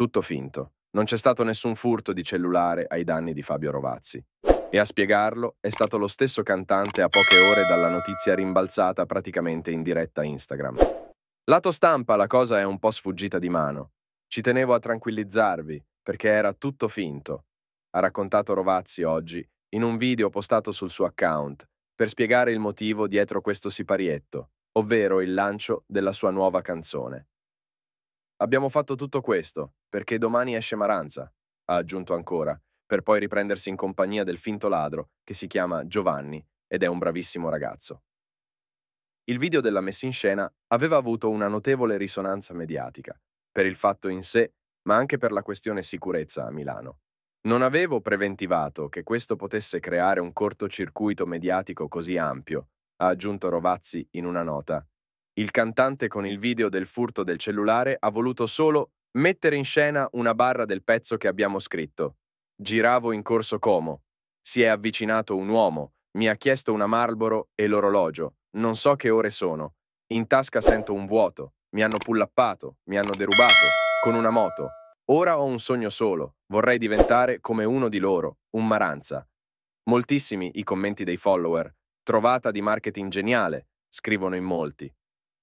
Tutto finto. Non c'è stato nessun furto di cellulare ai danni di Fabio Rovazzi. E a spiegarlo è stato lo stesso cantante a poche ore dalla notizia rimbalzata praticamente in diretta Instagram. Lato stampa la cosa è un po' sfuggita di mano. Ci tenevo a tranquillizzarvi, perché era tutto finto, ha raccontato Rovazzi oggi in un video postato sul suo account per spiegare il motivo dietro questo siparietto, ovvero il lancio della sua nuova canzone. Abbiamo fatto tutto questo perché domani esce Maranza, ha aggiunto ancora, per poi riprendersi in compagnia del finto ladro che si chiama Giovanni ed è un bravissimo ragazzo. Il video della messa in scena aveva avuto una notevole risonanza mediatica, per il fatto in sé, ma anche per la questione sicurezza a Milano. Non avevo preventivato che questo potesse creare un cortocircuito mediatico così ampio, ha aggiunto Rovazzi in una nota il cantante con il video del furto del cellulare ha voluto solo mettere in scena una barra del pezzo che abbiamo scritto. Giravo in corso Como. Si è avvicinato un uomo, mi ha chiesto una Marlboro e l'orologio. Non so che ore sono. In tasca sento un vuoto. Mi hanno pullappato, mi hanno derubato, con una moto. Ora ho un sogno solo. Vorrei diventare come uno di loro, un Maranza. Moltissimi i commenti dei follower. Trovata di marketing geniale, scrivono in molti.